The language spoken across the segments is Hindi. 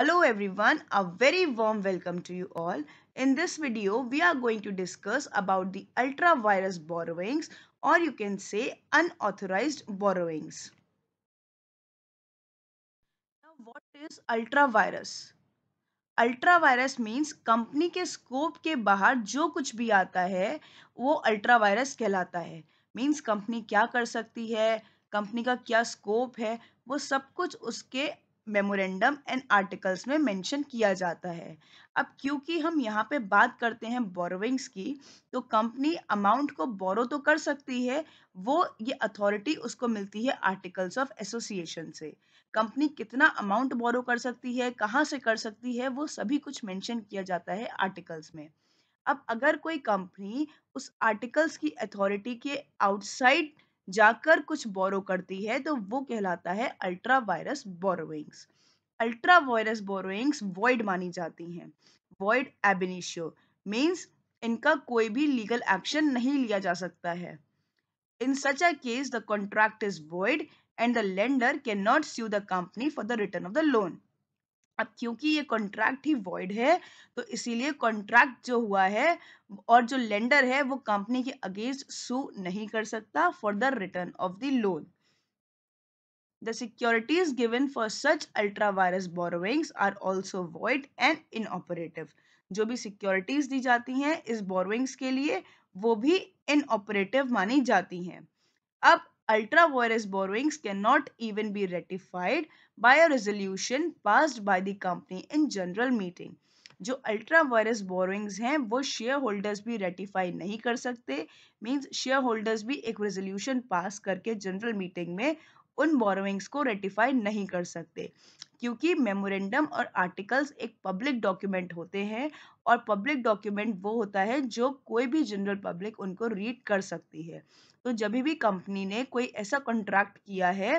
Hello everyone, a very warm welcome to you all. In this video, we are going to discuss about the ultra-virus borrowings or you can say unauthorized borrowings. Now what is ultra-virus? Ultra vires means company के स्कोप के बाहर जो कुछ भी आता है वो अल्ट्रावायरस कहलाता है मीन्स कंपनी क्या कर सकती है कंपनी का क्या स्कोप है वो सब कुछ उसके मेमोरेंडम एंड आर्टिकल्स में मेंशन किया जाता है अब क्योंकि हम यहाँ पे बात करते हैं बोरोविंग्स की तो कंपनी अमाउंट को बोरो तो कर सकती है वो ये अथॉरिटी उसको मिलती है आर्टिकल्स ऑफ एसोसिएशन से कंपनी कितना अमाउंट बोरो कर सकती है कहाँ से कर सकती है वो सभी कुछ मैंशन किया जाता है आर्टिकल्स में अब अगर कोई कंपनी उस आर्टिकल्स की अथॉरिटी के आउटसाइड जाकर कुछ बोरो करती है तो वो कहलाता है ultra vires borrowings ultra vires borrowings void मानी जाती हैं वॉइड एबिनिशियो मीन्स इनका कोई भी लीगल एक्शन नहीं लिया जा सकता है such a case the contract is void and the lender can not sue the company for the return of the loan अब क्योंकि ये कॉन्ट्रैक्ट ही वॉइड है तो इसीलिए कॉन्ट्रैक्ट जो हुआ है और जो लेंडर है वो कंपनी के अगेंस्ट सू नहीं कर सकता for the return of the loan the securities given for such ultra vires borrowings are also void and inoperative जो भी सिक्योरिटीज दी जाती हैं इस बोरोइंग्स के लिए वो भी इन ऑपरेटिव मानी जाती हैं अब ultra-virus borrowings cannot even be ratified by a resolution passed by the company in general meeting. जो अल्ट्रा वायरस बोरोइंग्स हैं वो शेयर होल्डर्स भी रेटिफाई नहीं कर सकते मींस शेयर होल्डर्स भी एक रेजोल्यूशन पास करके जनरल मीटिंग में उन बोरोइंग्स को रेटिफाई नहीं कर सकते क्योंकि मेमोरेंडम और आर्टिकल्स एक पब्लिक डॉक्यूमेंट होते हैं और पब्लिक डॉक्यूमेंट वो होता है जो कोई भी जनरल पब्लिक उनको रीड कर सकती है तो जब भी कंपनी ने कोई ऐसा कॉन्ट्रैक्ट किया है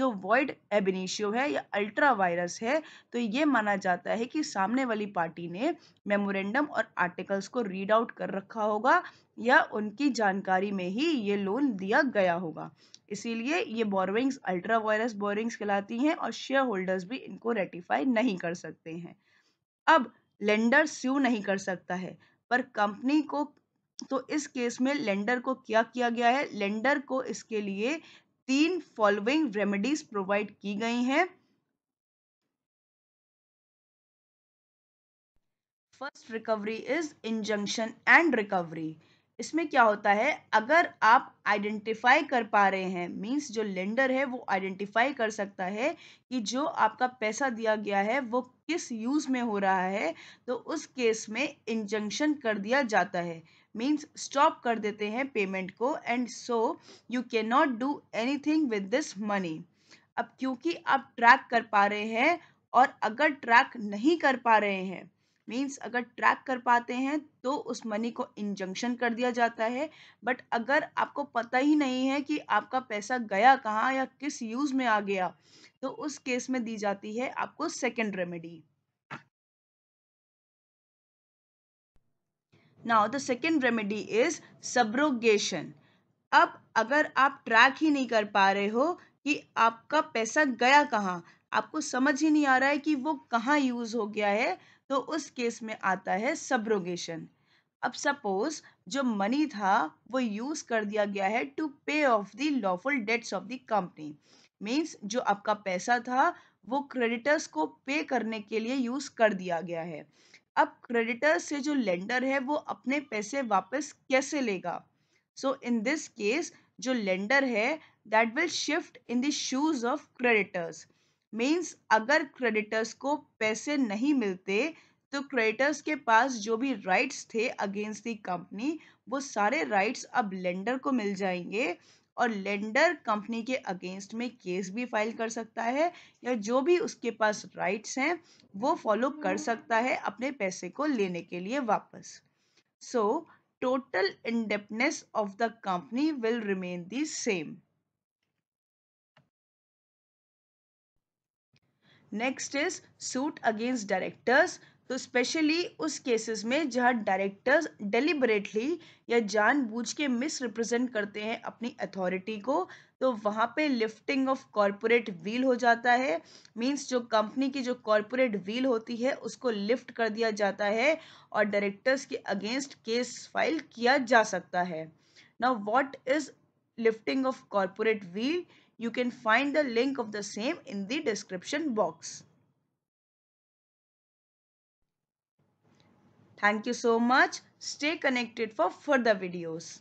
जो वॉइड एबिनिशियो है या अल्ट्रा वायरस है तो ये माना जाता है कि सामने वाली पार्टी ने मेमोरेंडम और आर्टिकल्स को रीड आउट कर रखा होगा या उनकी जानकारी में ही ये लोन दिया गया होगा इसीलिए ये बोरविंग्स अल्ट्रा वायरस बोरिंग्स कहलाती हैं और शेयर होल्डर्स भी इनको रेटिफाई नहीं कर सकते हैं अब लेंडर स्यू नहीं कर सकता है पर कंपनी को तो इस केस में लेंडर को क्या किया गया है लेंडर को इसके लिए तीन फॉलोइंग रेमेडीज प्रोवाइड की गई हैं first recovery is injunction and recovery इसमें क्या होता है अगर आप आइडेंटिफाई कर पा रहे हैं मींस जो लेंडर है वो आइडेंटिफाई कर सकता है कि जो आपका पैसा दिया गया है वो किस यूज़ में हो रहा है तो उस केस में इंजंक्शन कर दिया जाता है मीन्स स्टॉप कर देते हैं पेमेंट को and so you can not do anything with this money अब क्योंकि आप ट्रैक कर पा रहे हैं और अगर ट्रैक नहीं कर पा रहे हैं मीन्स अगर ट्रैक कर पाते हैं तो उस मनी को इंजंक्शन कर दिया जाता है बट अगर आपको पता ही नहीं है कि आपका पैसा गया कहाँ या किस यूज़ में आ गया तो उस केस में दी जाती है आपको second remedy now the second remedy is subrogation अब अगर आप ट्रैक ही नहीं कर पा रहे हो कि आपका पैसा गया कहाँ आपको समझ ही नहीं आ रहा है कि वो कहाँ यूज़ हो गया है तो उस केस में आता है सब्रोगेशन अब सपोज जो मनी था वो यूज़ कर दिया गया है to pay off the lawful debts of the company means जो आपका पैसा था वो क्रेडिटर्स को पे करने के लिए यूज़ कर दिया गया है अब क्रेडिटर से जो लेंडर है वो अपने पैसे वापस कैसे लेगा सो इन दिस केस जो लेंडर है that will shift in the shoes of creditors means अगर क्रेडिटर्स को पैसे नहीं मिलते तो क्रेडिटर्स के पास जो भी राइट्स थे अगेंस्ट दी कंपनी वो सारे राइट्स अब लेंडर को मिल जाएंगे और लेंडर कंपनी के अगेंस्ट में केस भी फाइल कर सकता है या जो भी उसके पास राइट्स हैं वो फॉलो कर सकता है अपने पैसे को लेने के लिए वापस so total indebtedness of the company will remain the same next is suit against directors तो स्पेशली उस केसेस में जहाँ डायरेक्टर्स डेलिबरेटली या जानबूझ के मिस करते हैं अपनी अथॉरिटी को तो वहाँ पे लिफ्टिंग ऑफ कॉरपोरेट व्हील हो जाता है मींस जो कंपनी की जो कॉरपोरेट व्हील होती है उसको लिफ्ट कर दिया जाता है और डायरेक्टर्स के अगेंस्ट केस फाइल किया जा सकता है ना what is lifting of corporate veil you can find the link of the same in the description box Thank you so much. Stay connected for further videos.